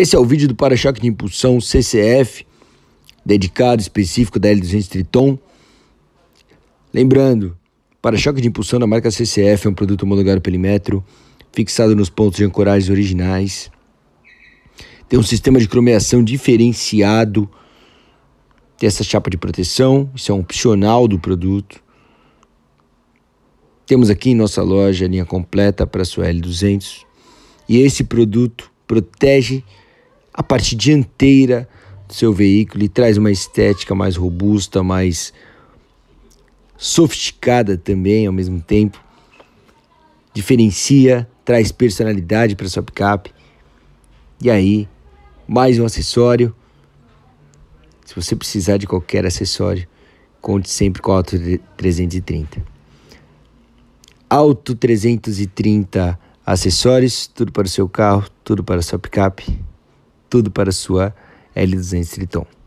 Esse é o vídeo do para-choque de impulsão CCF, dedicado específico da L200 Triton. Lembrando, para-choque de impulsão da marca CCF é um produto homologado pelo Metro, fixado nos pontos de ancoragem originais. Tem um sistema de cromeação diferenciado. Tem essa chapa de proteção, isso é um opcional do produto. Temos aqui em nossa loja a linha completa para a sua L200. E esse produto protege a parte dianteira do seu veículo e traz uma estética mais robusta, mais sofisticada também ao mesmo tempo. Diferencia, traz personalidade para sua picape. E aí, mais um acessório. Se você precisar de qualquer acessório, conte sempre com a Auto 330. Auto 330 acessórios, tudo para o seu carro, tudo para a sua picape tudo para sua L200 Triton.